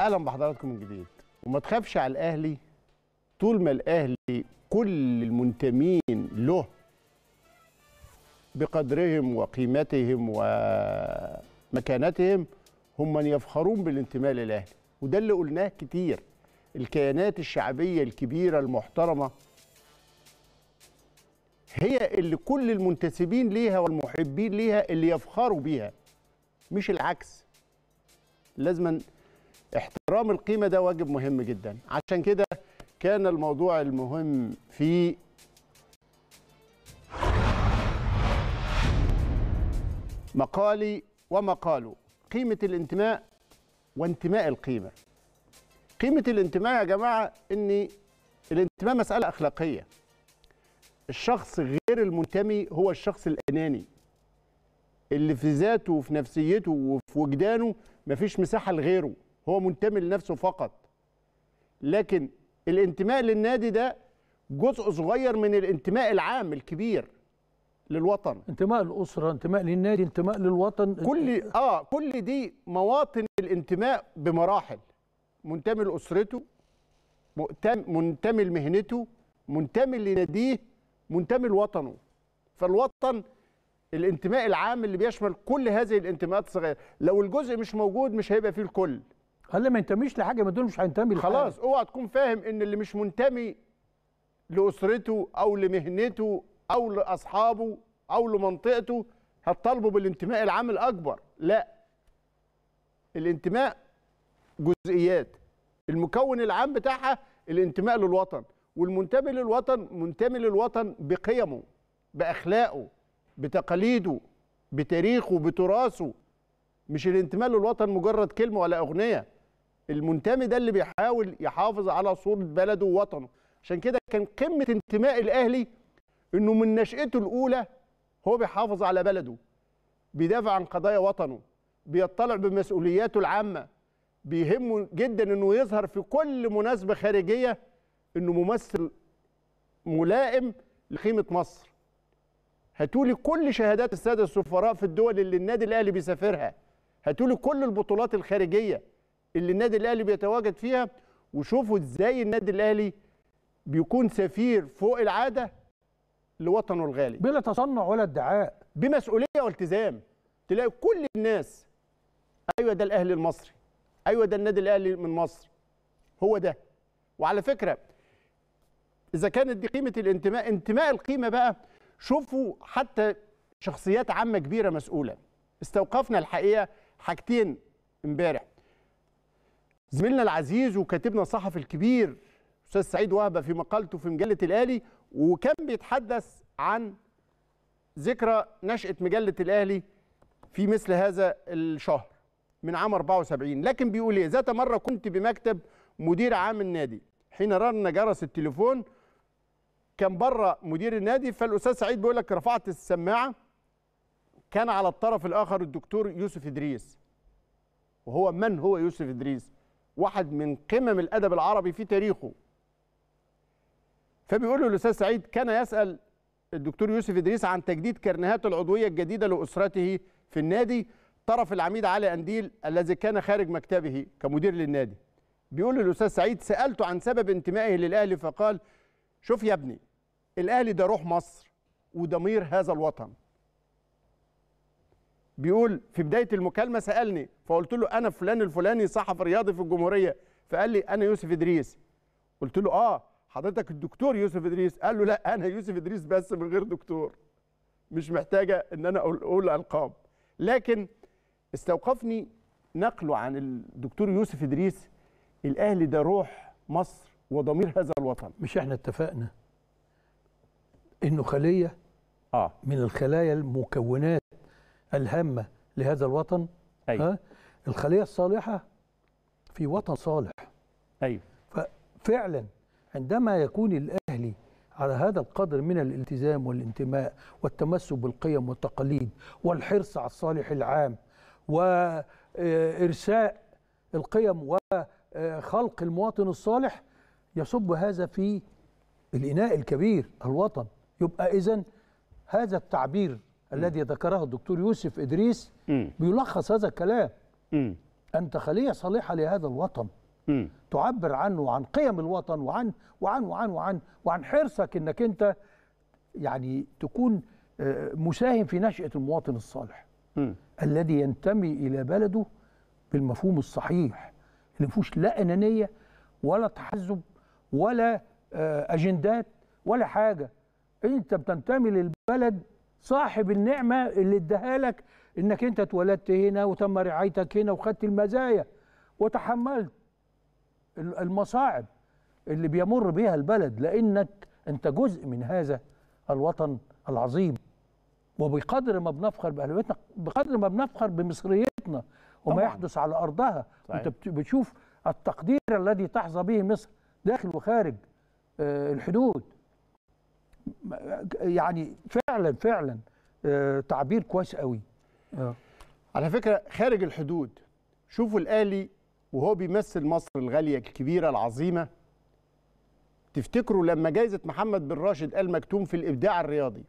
اهلا بحضراتكم من جديد وما تخافش على الاهلي طول ما الاهلي كل المنتمين له بقدرهم وقيمتهم ومكانتهم هم من يفخرون بالانتماء للاهلي وده اللي قلناه كتير الكيانات الشعبيه الكبيره المحترمه هي اللي كل المنتسبين ليها والمحبين ليها اللي يفخروا بيها مش العكس لازما احترام القيمة ده واجب مهم جدا عشان كده كان الموضوع المهم في مقالي ومقاله قيمة الانتماء وانتماء القيمة قيمة الانتماء يا جماعة ان الانتماء مسألة أخلاقية الشخص غير المنتمي هو الشخص الأناني اللي في ذاته وفي نفسيته وفي وجدانه مفيش مساحة لغيره هو منتمي لنفسه فقط لكن الانتماء للنادي ده جزء صغير من الانتماء العام الكبير للوطن انتماء الاسره انتماء للنادي انتماء للوطن كل اه كل دي مواطن الانتماء بمراحل منتمي لاسرته منتمي لمهنته منتمي لناديه منتمي لوطنه فالوطن الانتماء العام اللي بيشمل كل هذه الانتماءات الصغيره لو الجزء مش موجود مش هيبقى فيه الكل هل ما ينتميش لحاجه ما دول مش هينتمي خلاص اوعى تكون فاهم ان اللي مش منتمي لاسرته او لمهنته او لاصحابه او لمنطقته هتطالبه بالانتماء العام الاكبر لا الانتماء جزئيات المكون العام بتاعها الانتماء للوطن والمنتمي للوطن منتمي للوطن بقيمه باخلاقه بتقاليده بتاريخه بتراثه مش الانتماء للوطن مجرد كلمه ولا اغنيه المنتمي ده اللي بيحاول يحافظ على صوره بلده ووطنه عشان كده كان قمه انتماء الاهلي انه من نشاته الاولى هو بيحافظ على بلده بيدافع عن قضايا وطنه بيطلع بمسؤولياته العامه بيهمه جدا انه يظهر في كل مناسبه خارجيه انه ممثل ملائم لقيمه مصر هتولي كل شهادات الساده السفراء في الدول اللي النادي الاهلي بيسافرها هتولي كل البطولات الخارجيه اللي النادي الاهلي بيتواجد فيها وشوفوا ازاي النادي الاهلي بيكون سفير فوق العاده لوطنه الغالي بلا تصنع ولا ادعاء بمسؤوليه والتزام تلاقي كل الناس ايوه ده الاهلي المصري ايوه ده النادي الاهلي من مصر هو ده وعلى فكره اذا كانت دي قيمه الانتماء انتماء القيمه بقى شوفوا حتى شخصيات عامه كبيره مسؤوله استوقفنا الحقيقه حاجتين امبارح زميلنا العزيز وكاتبنا الصحفي الكبير استاذ سعيد وهبه في مقالته في مجله الاهلي وكان بيتحدث عن ذكرى نشاه مجله الاهلي في مثل هذا الشهر من عام 74 لكن بيقول ايه ذات مره كنت بمكتب مدير عام النادي حين رن جرس التليفون كان بره مدير النادي فالاستاذ سعيد بيقول لك رفعت السماعه كان على الطرف الاخر الدكتور يوسف ادريس وهو من هو يوسف ادريس واحد من قمم الادب العربي في تاريخه فبيقول له الاستاذ سعيد كان يسال الدكتور يوسف ادريس عن تجديد كرنيهات العضويه الجديده لاسرته في النادي طرف العميد علي انديل الذي كان خارج مكتبه كمدير للنادي بيقول للاستاذ سعيد سالته عن سبب انتمائه للاهلي فقال شوف يا ابني الاهلي ده روح مصر وضمير هذا الوطن بيقول في بدايه المكالمه سالني فقلت له انا فلان الفلاني صحفي رياضي في الجمهوريه فقال لي انا يوسف ادريس قلت له اه حضرتك الدكتور يوسف ادريس قال له لا انا يوسف ادريس بس من غير دكتور مش محتاجه ان انا اقول, أقول القاب لكن استوقفني نقله عن الدكتور يوسف ادريس الاهلي ده روح مصر وضمير هذا الوطن مش احنا اتفقنا انه خليه اه من الخلايا المكونات الهامة لهذا الوطن أيوة. ها؟ الخلية الصالحة في وطن صالح أيوة. ففعلا عندما يكون الأهلي على هذا القدر من الالتزام والانتماء والتمسك بالقيم والتقاليد والحرص على الصالح العام وإرساء القيم وخلق المواطن الصالح يصب هذا في الإناء الكبير الوطن يبقى اذا هذا التعبير الذي ذكره الدكتور يوسف إدريس بيلخص هذا الكلام أنت خلية صالحة لهذا الوطن تعبر عنه وعن قيم الوطن وعن وعن وعن وعن وعن حرصك انك انت يعني تكون آه، مساهم في نشأة المواطن الصالح م. الذي ينتمي إلى بلده بالمفهوم الصحيح اللي فيهوش لا أنانية ولا تحزب ولا آه، أجندات ولا حاجة أنت بتنتمي للبلد صاحب النعمه اللي اداها لك انك انت اتولدت هنا وتم رعايتك هنا وخدت المزايا وتحملت المصاعب اللي بيمر بها البلد لانك انت جزء من هذا الوطن العظيم وبقدر ما بنفخر بأهلوتنا بقدر ما بنفخر بمصريتنا وما طبعا. يحدث على أرضها صحيح. أنت بتشوف التقدير الذي تحظى به مصر داخل وخارج آه، الحدود يعني فعلا فعلا آه، تعبير كويس قوي أه. على فكره خارج الحدود شوفوا الاهلي وهو بيمثل مصر الغاليه الكبيره العظيمه تفتكروا لما جائزه محمد بن راشد قال مكتوم في الابداع الرياضي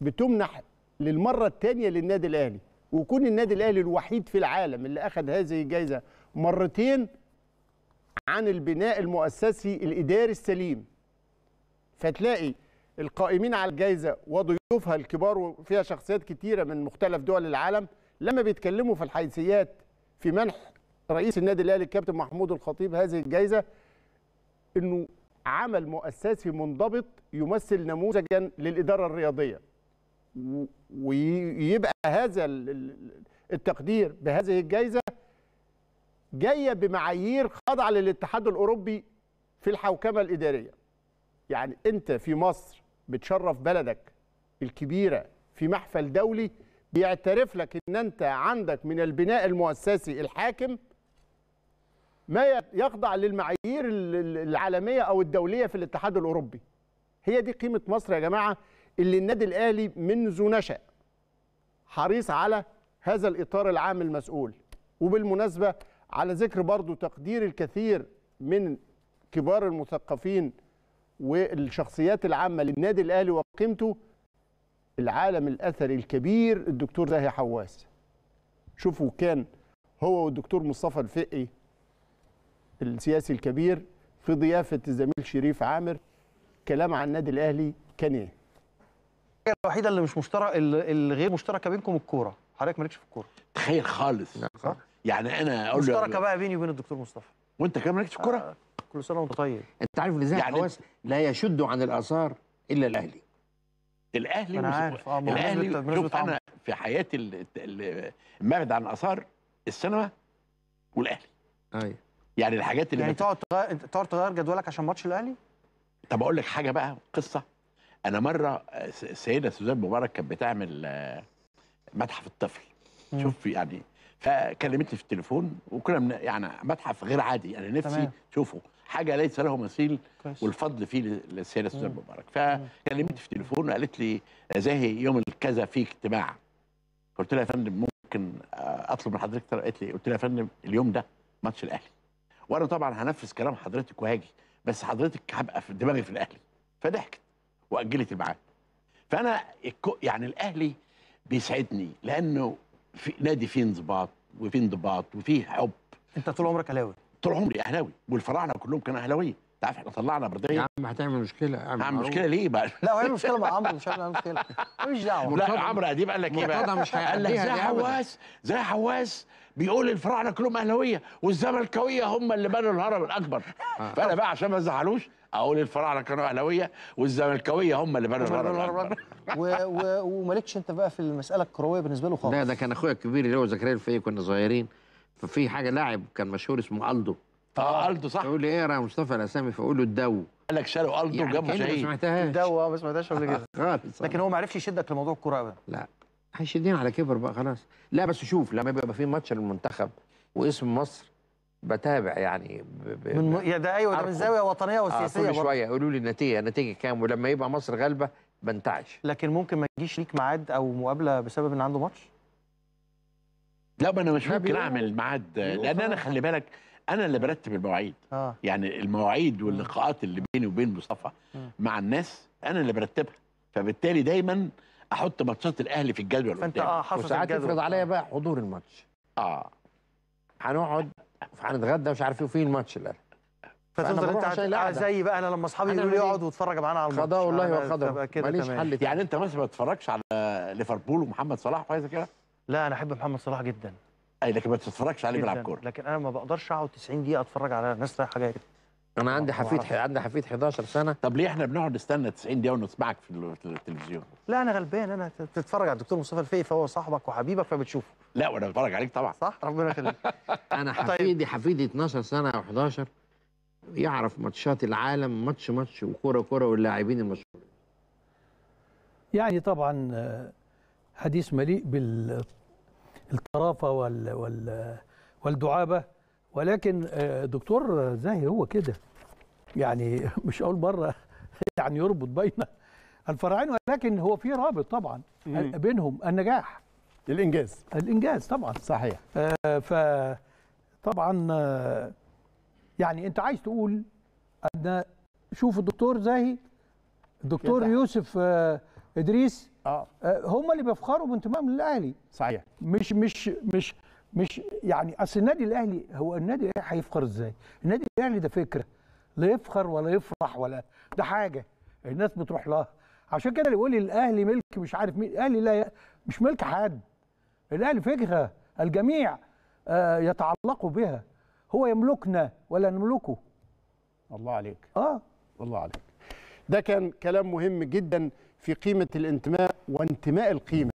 بتمنح للمره الثانيه للنادي الاهلي وكون النادي الاهلي الوحيد في العالم اللي اخذ هذه الجائزه مرتين عن البناء المؤسسي الاداري السليم فتلاقي القائمين على الجائزه وضيوفها الكبار وفيها شخصيات كتيره من مختلف دول العالم لما بيتكلموا في الحيثيات في منح رئيس النادي الاهلي الكابتن محمود الخطيب هذه الجائزه انه عمل مؤسسي منضبط يمثل نموذجا للاداره الرياضيه ويبقى هذا التقدير بهذه الجائزه جايه بمعايير خاضعه للاتحاد الاوروبي في الحوكمه الاداريه يعني انت في مصر بتشرف بلدك الكبيره في محفل دولي بيعترف لك ان انت عندك من البناء المؤسسي الحاكم ما يخضع للمعايير العالميه او الدوليه في الاتحاد الاوروبي هي دي قيمه مصر يا جماعه اللي النادي الاهلي منذ نشا حريص على هذا الاطار العام المسؤول وبالمناسبه على ذكر برضو تقدير الكثير من كبار المثقفين والشخصيات العامه للنادي الاهلي وقيمته العالم الاثري الكبير الدكتور زاهي حواس شوفوا كان هو والدكتور مصطفى الفقي السياسي الكبير في ضيافه الزميل شريف عامر كلام عن النادي الاهلي كان ايه الوحيده اللي مش مشترك الغير مشتركه بينكم الكوره حضرتك مالكش في الكوره تخيل خالص نعم، صح؟ يعني انا اقول مشتركه بقى بيني وبين الدكتور مصطفى وانت كمان مالكش في الكوره آه. كل سنه وانت طيب انت عارف ان يعني الحواس لا يشد عن الاثار الا الاهلي الاهلي انا عارف اه الاهلي شوف انا في حياتي المبعد عن الاثار السينما والاهلي ايوه يعني الحاجات اللي يعني تقعد تغير تقعد تغير جدولك عشان ماتش الاهلي طب اقول لك حاجه بقى قصه انا مره آه، السيده سوزان مبارك كانت بتعمل آه، متحف الطفل مم. شوف يعني فكلمتني في التليفون وكنا يعني متحف غير عادي انا نفسي تمام. شوفه حاجه ليس له مثيل والفضل فيه للسيده سوزان مبارك فكلمت في تليفون وقالت لي زاهي يوم الكذا في اجتماع قلت لها يا فندم ممكن آه، اطلب من حضرتك قالت لي قلت لها يا فندم اليوم ده ماتش الاهلي وانا طبعا هنفذ كلام حضرتك وهاجي بس حضرتك هبقى في دماغي في الاهلي فضحكت واجلت الميعاد فانا يعني الاهلي بيسعدني لانه في نادي فيه انضباط وفيه انضباط وفيه حب انت طول عمرك اهلاوي طول عمري اهلاوي والفراعنه كلهم كانوا اهلاويه انت عارف احنا طلعنا برديه يا عم هتعمل مشكله هعمل مشكله ليه بقى لا هي مشكله مع عمرو مش هيعمل مشكله مش دعوه لا عمرو اديب قال لك ايه بقى مش قال لك زي حواس زي حواس بيقول الفراعنه كلهم اهلاويه والزملكاويه هم اللي بنوا الهرم الاكبر آه. فانا بقى عشان ما ازعلوش اقول الفراعنه كانوا اهلاويه والزملكاويه هم اللي بنوا الهرم الاكبر ومالكش انت بقى في المساله الكرويه بالنسبه له خالص لا ده كان اخويا الكبير اللي هو زكريا الفقيه كنا صغيرين ففي حاجه لاعب كان مشهور اسمه الدو اه الدو صح تقول لي ايه يا مصطفى الاسامي فاقول له الدو قال لك شالوا الدو يعني جابوا شهيد ما سمعتهاش الدو اه ما سمعتهاش قبل كده آه، خالص لكن هو ما عرفش يشدك لموضوع الكوره ابدا لا هيشدني على كبر بقى خلاص لا بس شوف لما بيبقى في ماتش للمنتخب واسم مصر بتابع يعني ب... ب... من يا ده ايوه ده من زاويه وطنيه آه، وسياسيه آه كل شويه يقولوا لي النتيجه النتيجه كام ولما يبقى مصر غالبه بنتعش لكن ممكن ما يجيش ليك ميعاد او مقابله بسبب ان عنده ماتش لا ما انا مش ممكن اعمل ميعاد لان انا خلي بالك انا اللي برتب المواعيد آه. يعني المواعيد واللقاءات اللي بيني وبين مصطفى مع الناس انا اللي برتبها فبالتالي دايما احط ماتشات الاهلي في الجدول قدامي فانت اه حافظ وساعات عليا آه. بقى حضور الماتش اه هنقعد هنتغدى مش عارف ايه وفين الماتش الاهلي فتفضل انت زي بقى انا لما اصحابي يقولوا لي اقعد واتفرج معانا على الماتش قضاء والله وقدر ماليش حل يعني انت مثلا ما تتفرجش على ليفربول ومحمد صلاح وعايز كده لا انا احب محمد صلاح جدا اي لكن ما تتفرجش عليه بيلعب كوره لكن انا ما بقدرش اقعد 90 دقيقه اتفرج على ناس رايحه كده انا عندي حفيد ح... عندي حفيد 11 سنه طب ليه احنا بنقعد نستنى 90 دقيقه ونسمعك في التلفزيون لا انا غلبان انا تتفرج على الدكتور مصطفى الفقي فهو صاحبك وحبيبك فبتشوفه لا وانا بتفرج عليك طبعا صح ربنا يخليك انا طيب. حفيدي حفيدي 12 سنه او 11 يعرف ماتشات العالم ماتش ماتش وكوره كوره واللاعبين المشهورين يعني طبعا آه، حديث مليء بال الطرافه وال وال والدعابه ولكن آه، دكتور زاهي هو كده يعني مش اول مره يعني يربط بين الفرعين ولكن هو في رابط طبعا بينهم النجاح الانجاز الانجاز طبعا صحيح آه ف طبعا آه، يعني انت عايز تقول ان شوف الدكتور زاهي الدكتور يوسف آه ادريس آه. اه هم اللي بيفخروا بانتمائهم للاهلي صحيح مش مش مش مش يعني اصل النادي الاهلي هو النادي الاهلي هيفخر ازاي؟ النادي الاهلي ده فكره لا يفخر ولا يفرح ولا ده حاجه الناس بتروح لها عشان كده اللي يقول لي الاهلي ملك مش عارف مين الاهلي لا مش ملك حد الاهلي فكره الجميع آه يتعلق بها هو يملكنا ولا نملكه الله عليك اه الله عليك ده كان كلام مهم جدا في قيمة الانتماء وانتماء القيمة